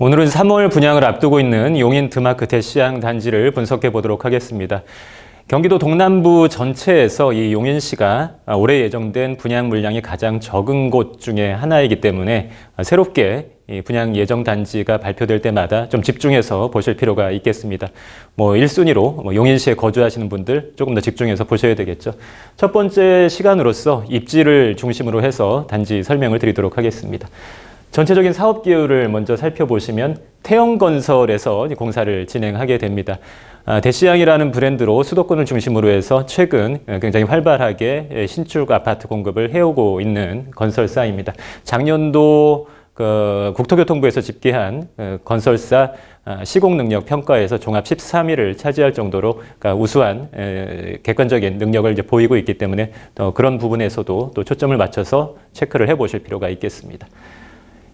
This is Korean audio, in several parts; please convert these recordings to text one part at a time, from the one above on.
오늘은 3월 분양을 앞두고 있는 용인 드마크대 시향 단지를 분석해 보도록 하겠습니다. 경기도 동남부 전체에서 이 용인시가 올해 예정된 분양 물량이 가장 적은 곳 중에 하나이기 때문에 새롭게 분양 예정 단지가 발표될 때마다 좀 집중해서 보실 필요가 있겠습니다. 뭐 1순위로 뭐 용인시에 거주하시는 분들 조금 더 집중해서 보셔야 되겠죠. 첫 번째 시간으로서 입지를 중심으로 해서 단지 설명을 드리도록 하겠습니다. 전체적인 사업 기여를 먼저 살펴보시면 태영건설에서 공사를 진행하게 됩니다. 아, 대시양이라는 브랜드로 수도권을 중심으로 해서 최근 굉장히 활발하게 신축 아파트 공급을 해오고 있는 건설사입니다. 작년도 그 국토교통부에서 집계한 어, 건설사 아, 시공능력 평가에서 종합 13위를 차지할 정도로 그러니까 우수한 객관적인 능력을 이제 보이고 있기 때문에 그런 부분에서도 또 초점을 맞춰서 체크를 해보실 필요가 있겠습니다.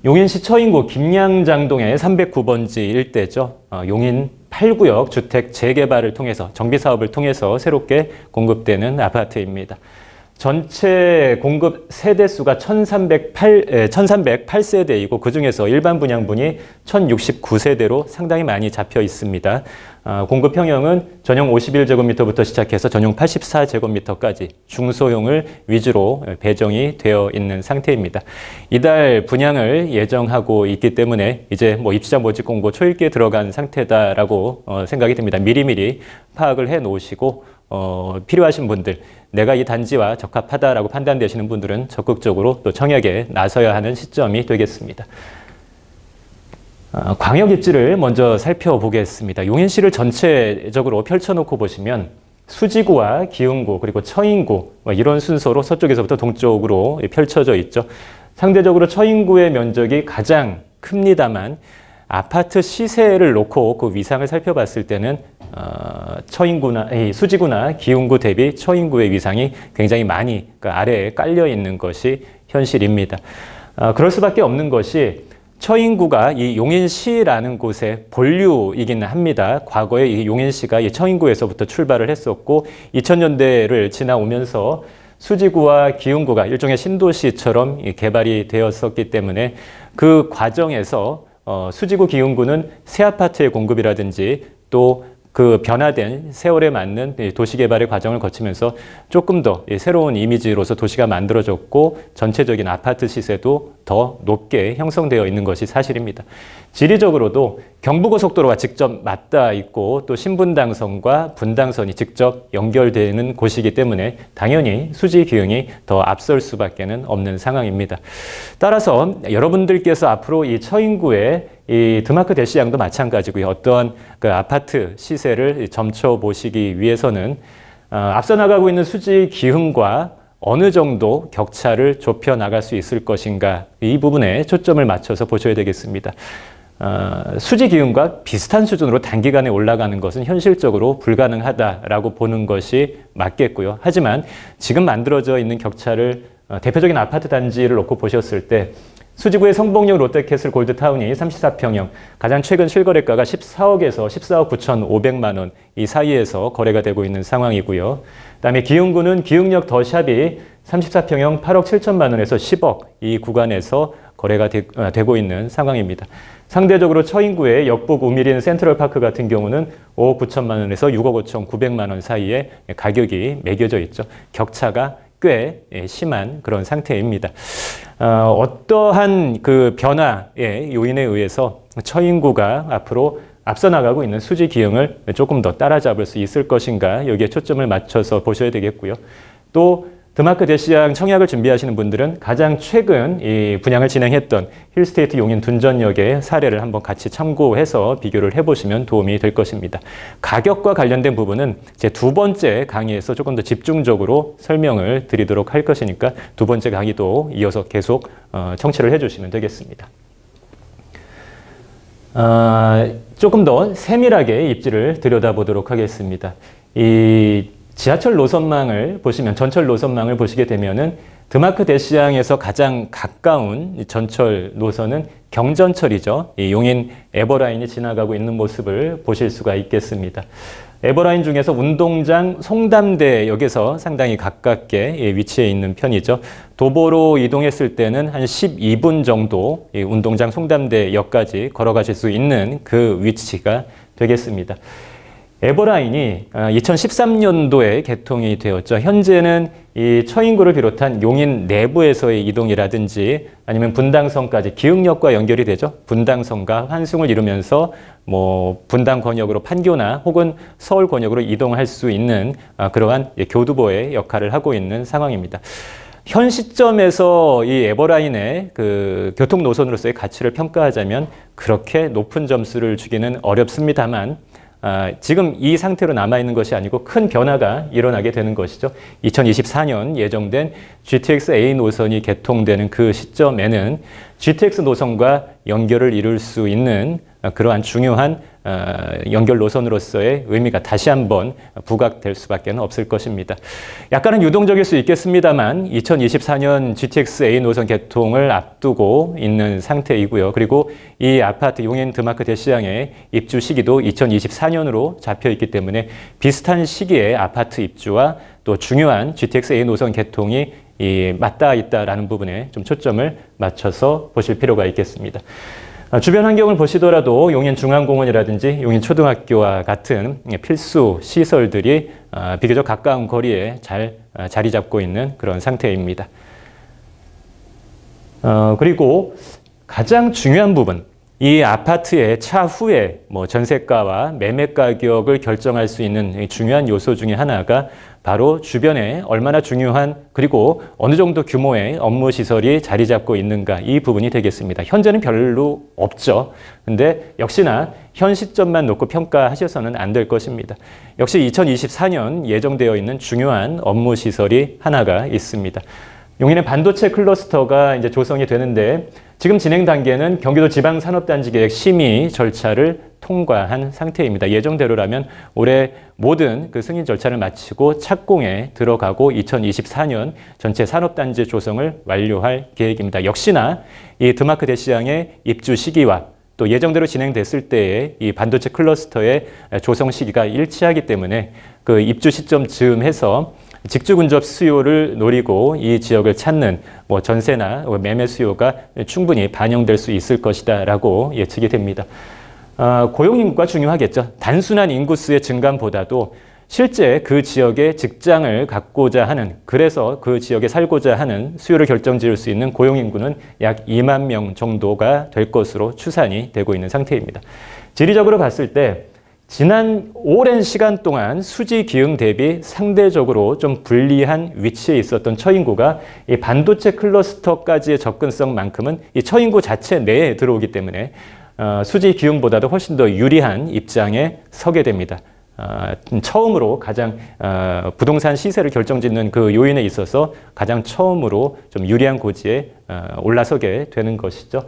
용인시 처인구 김양장동의 309번지 일대죠. 어, 용인 8구역 주택 재개발을 통해서 정비사업을 통해서 새롭게 공급되는 아파트입니다. 전체 공급 세대 수가 1308, 1308세대이고 그중에서 일반 분양분이 1069세대로 상당히 많이 잡혀 있습니다. 아, 공급 평형은 전용 51제곱미터부터 시작해서 전용 84제곱미터까지 중소형을 위주로 배정이 되어 있는 상태입니다. 이달 분양을 예정하고 있기 때문에 이제 뭐 입주자 모집 공고 초읽기에 들어간 상태다라고 어, 생각이 듭니다. 미리미리 파악을 해 놓으시고 어, 필요하신 분들, 내가 이 단지와 적합하다라고 판단되시는 분들은 적극적으로 또 청약에 나서야 하는 시점이 되겠습니다. 어, 광역 입지를 먼저 살펴보겠습니다. 용인시를 전체적으로 펼쳐놓고 보시면 수지구와 기흥구 그리고 처인구 뭐 이런 순서로 서쪽에서부터 동쪽으로 펼쳐져 있죠. 상대적으로 처인구의 면적이 가장 큽니다만 아파트 시세를 놓고 그 위상을 살펴봤을 때는 어, 처인구나 아 수지구나 기운구 대비 처인구의 위상이 굉장히 많이 그 아래에 깔려 있는 것이 현실입니다. 어, 그럴 수밖에 없는 것이 처인구가 이 용인시라는 곳의 본류이기는 합니다. 과거에 이 용인시가 이 처인구에서부터 출발을 했었고 2000년대를 지나오면서 수지구와 기흥구가 일종의 신도시처럼 개발이 되었었기 때문에 그 과정에서 어, 수지구 기흥구는 새 아파트의 공급이라든지 또그 변화된 세월에 맞는 도시 개발의 과정을 거치면서 조금 더 새로운 이미지로서 도시가 만들어졌고 전체적인 아파트 시세도 더 높게 형성되어 있는 것이 사실입니다. 지리적으로도 경부고속도로가 직접 맞닿아 있고 또 신분당선과 분당선이 직접 연결되는 곳이기 때문에 당연히 수지 비용이 더 앞설 수밖에 는 없는 상황입니다. 따라서 여러분들께서 앞으로 이 처인구에 이 드마크 대시장도 마찬가지고요. 어떤그 아파트 시세를 점쳐보시기 위해서는 어, 앞서 나가고 있는 수지 기흥과 어느 정도 격차를 좁혀 나갈 수 있을 것인가 이 부분에 초점을 맞춰서 보셔야 되겠습니다. 어, 수지 기운과 비슷한 수준으로 단기간에 올라가는 것은 현실적으로 불가능하다라고 보는 것이 맞겠고요. 하지만 지금 만들어져 있는 격차를 어, 대표적인 아파트 단지를 놓고 보셨을 때 수지구의 성봉역 롯데캐슬 골드타운이 34평형, 가장 최근 실거래가가 14억에서 14억 9,500만 원 이 사이에서 거래가 되고 있는 상황이고요. 그다음에 기흥구는 기흥역 더샵이 34평형 8억 7천만 원에서 10억 이 구간에서 거래가 되, 어, 되고 있는 상황입니다. 상대적으로 처인구의 역북 우미린 센트럴파크 같은 경우는 5억 9천만 원에서 6억 5천 9백만 원 사이에 가격이 매겨져 있죠. 격차가 꽤 예, 심한 그런 상태입니다. 어, 떠한그 변화의 요인에 의해서 처인구가 앞으로 앞서 나가고 있는 수지 기형을 조금 더 따라잡을 수 있을 것인가 여기에 초점을 맞춰서 보셔야 되겠고요. 또 드마크 제시앙 청약을 준비하시는 분들은 가장 최근 이 분양을 진행했던 힐스테이트 용인 둔전역의 사례를 한번 같이 참고해서 비교를 해보시면 도움이 될 것입니다. 가격과 관련된 부분은 제 두 번째 강의에서 조금 더 집중적으로 설명을 드리도록 할 것이니까 두 번째 강의도 이어서 계속 어, 청취를 해주시면 되겠습니다. 아, 조금 더 세밀하게 입지를 들여다보도록 하겠습니다. 이 지하철 노선망을 보시면 전철 노선망을 보시게 되면은 드마크 대시양에서 가장 가까운 전철 노선은 경전철이죠. 용인 에버라인이 지나가고 있는 모습을 보실 수가 있겠습니다. 에버라인 중에서 운동장 송담대역에서 상당히 가깝게 예, 위치해 있는 편이죠. 도보로 이동했을 때는 한 12분 정도 운동장 송담대역까지 걸어가실 수 있는 그 위치가 되겠습니다. 에버라인이 2013년도에 아, 개통이 되었죠. 현재는 이 처인구를 비롯한 용인 내부에서의 이동이라든지 아니면 분당선까지 기흥역과 연결이 되죠. 분당선과 환승을 이루면서 뭐 분당 권역으로 판교나 혹은 서울 권역으로 이동할 수 있는 아, 그러한 교두보의 역할을 하고 있는 상황입니다. 현 시점에서 이 에버라인의 그 교통 노선으로서의 가치를 평가하자면 그렇게 높은 점수를 주기는 어렵습니다만 아, 지금 이 상태로 남아있는 것이 아니고 큰 변화가 일어나게 되는 것이죠. 2024년 예정된 GTX-A 노선이 개통되는 그 시점에는 GTX 노선과 연결을 이룰 수 있는 그러한 중요한 어, 연결 노선으로서의 의미가 다시 한번 부각될 수밖에 없을 것입니다. 약간은 유동적일 수 있겠습니다만 2024년 GTX-A 노선 개통을 앞두고 있는 상태이고요. 그리고 이 아파트 용인 드마크 대시장의 입주 시기도 2024년으로 잡혀 있기 때문에 비슷한 시기에 아파트 입주와 또 중요한 GTX-A 노선 개통이 맞닿아 있다라는 부분에 좀 초점을 맞춰서 보실 필요가 있겠습니다. 아, 주변 환경을 보시더라도 용인 중앙공원이라든지 용인 초등학교와 같은 예, 필수 시설들이 아, 비교적 가까운 거리에 잘 아, 자리 잡고 있는 그런 상태입니다. 어, 그리고 가장 중요한 부분, 이 아파트의 차후에 뭐 전세가와 매매 가격을 결정할 수 있는 중요한 요소 중의 하나가 바로 주변에 얼마나 중요한 그리고 어느 정도 규모의 업무 시설이 자리 잡고 있는가 이 부분이 되겠습니다. 현재는 별로 없죠. 근데 역시나 현 시점만 놓고 평가하셔서는 안 될 것입니다. 역시 2024년 예정되어 있는 중요한 업무 시설이 하나가 있습니다. 용인의 반도체 클러스터가 이제 조성이 되는데 지금 진행 단계는 경기도 지방산업단지 계획 심의 절차를 통과한 상태입니다. 예정대로라면 올해 모든 그 승인 절차를 마치고 착공에 들어가고 2024년 전체 산업단지 조성을 완료할 계획입니다. 역시나 이 드마크 대시장의 입주 시기와 또 예정대로 진행됐을 때의이 반도체 클러스터의 조성 시기가 일치하기 때문에 그 입주 시점 즈음해서 직주근접 수요를 노리고 이 지역을 찾는 뭐 전세나 뭐 매매 수요가 충분히 반영될 수 있을 것이다라고 예측이 됩니다. 아, 고용 인구가 중요하겠죠. 단순한 인구수의 증감보다도 실제 그 지역의 직장을 갖고자 하는 그래서 그 지역에 살고자 하는 수요를 결정지을 수 있는 고용 인구는 약 2만 명 정도가 될 것으로 추산이 되고 있는 상태입니다. 지리적으로 봤을 때 지난 오랜 시간 동안 수지 기흥 대비 상대적으로 좀 불리한 위치에 있었던 처인구가 이 반도체 클러스터까지의 접근성만큼은 이 처인구 자체 내에 들어오기 때문에 어, 수지 기흥보다도 훨씬 더 유리한 입장에 서게 됩니다. 어, 처음으로 가장 어, 부동산 시세를 결정짓는 그 요인에 있어서 가장 처음으로 좀 유리한 고지에 어, 올라서게 되는 것이죠.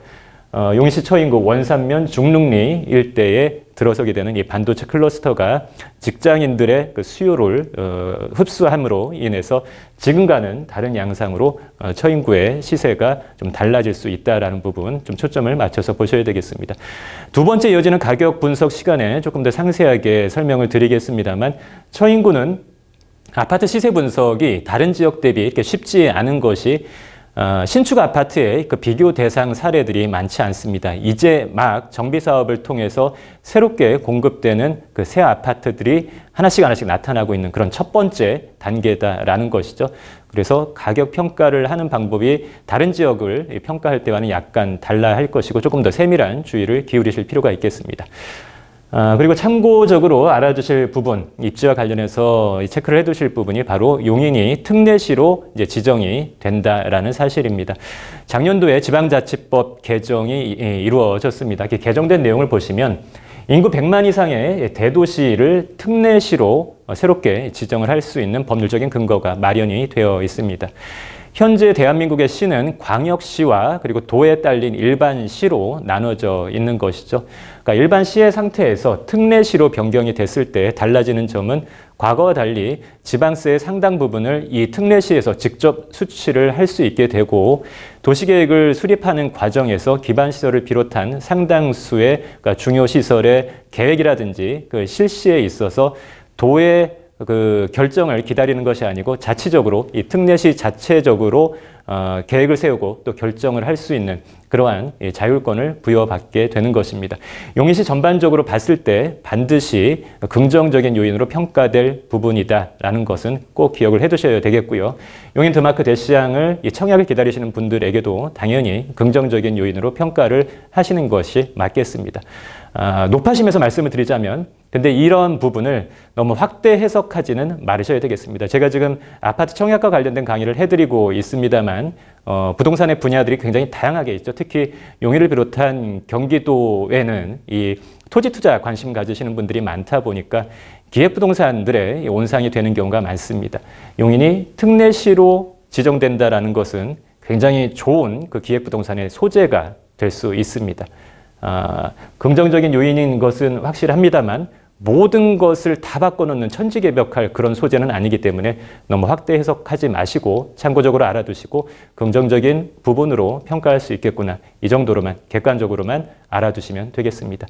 어, 용인시 처인구 그 원산면 중릉리 일대에 들어서게 되는 이 반도체 클러스터가 직장인들의 그 수요를 어, 흡수함으로 인해서 지금과는 다른 양상으로 어, 처인구의 시세가 좀 달라질 수 있다라는 부분 좀 초점을 맞춰서 보셔야 되겠습니다. 두 번째 이어지는 가격 분석 시간에 조금 더 상세하게 설명을 드리겠습니다만 처인구는 아파트 시세 분석이 다른 지역 대비 이렇게 쉽지 않은 것이 어, 신축 아파트의 그 비교 대상 사례들이 많지 않습니다. 이제 막 정비 사업을 통해서 새롭게 공급되는 그 새 아파트들이 하나씩 하나씩 나타나고 있는 그런 첫 번째 단계다라는 것이죠. 그래서 가격 평가를 하는 방법이 다른 지역을 평가할 때와는 약간 달라할 것이고 조금 더 세밀한 주의를 기울이실 필요가 있겠습니다. 아, 그리고 참고적으로 알아주실 부분, 입지와 관련해서 체크를 해두실 부분이 바로 용인이 특례시로 이제 지정이 된다라는 사실입니다. 작년도에 지방자치법 개정이 예, 이루어졌습니다. 개정된 내용을 보시면 인구 100만 이상의 대도시를 특례시로 새롭게 지정을 할 수 있는 법률적인 근거가 마련이 되어 있습니다. 현재 대한민국의 시는 광역시와 그리고 도에 딸린 일반시로 나눠져 있는 것이죠. 그러니까 일반시의 상태에서 특례시로 변경이 됐을 때 달라지는 점은 과거와 달리 지방세의 상당 부분을 이 특례시에서 직접 수치를 할 수 있게 되고 도시계획을 수립하는 과정에서 기반시설을 비롯한 상당수의 그러니까 중요시설의 계획이라든지 그 실시에 있어서 도의 그 결정을 기다리는 것이 아니고 자체적으로이 특례시 자체적으로 어, 계획을 세우고 또 결정을 할 수 있는 그러한 자율권을 부여받게 되는 것입니다. 용인시 전반적으로 봤을 때 반드시 긍정적인 요인으로 평가될 부분이다라는 것은 꼭 기억을 해두셔야 되겠고요. 용인 드마크 대시장을 청약을 기다리시는 분들에게도 당연히 긍정적인 요인으로 평가를 하시는 것이 맞겠습니다. 아, 높아심에서 말씀을 드리자면 근데 이런 부분을 너무 확대 해석하지는 말으셔야 되겠습니다. 제가 지금 아파트 청약과 관련된 강의를 해드리고 있습니다만 어, 부동산의 분야들이 굉장히 다양하게 있죠. 특히 용인을 비롯한 경기도에는 이 토지 투자 관심 가지시는 분들이 많다 보니까 기획부동산들의 온상이 되는 경우가 많습니다. 용인이 특례시로 지정된다라 것은 굉장히 좋은 그 기획부동산의 소재가 될 수 있습니다. 아, 긍정적인 요인인 것은 확실합니다만 모든 것을 다 바꿔놓는 천지개벽할 그런 소재는 아니기 때문에 너무 확대 해석하지 마시고 참고적으로 알아두시고 긍정적인 부분으로 평가할 수 있겠구나 이 정도로만 객관적으로만 알아두시면 되겠습니다.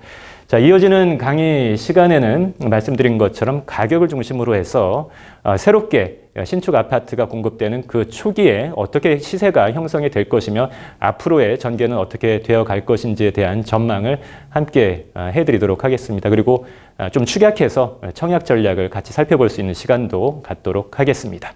자 이어지는 강의 시간에는 말씀드린 것처럼 가격을 중심으로 해서 어, 새롭게 그러니까 신축 아파트가 공급되는 그 초기에 어떻게 시세가 형성이 될 것이며 앞으로의 전개는 어떻게 되어 갈 것인지에 대한 전망을 함께 아, 해드리도록 하겠습니다. 그리고 아, 좀 축약해서 청약 전략을 같이 살펴볼 수 있는 시간도 갖도록 하겠습니다.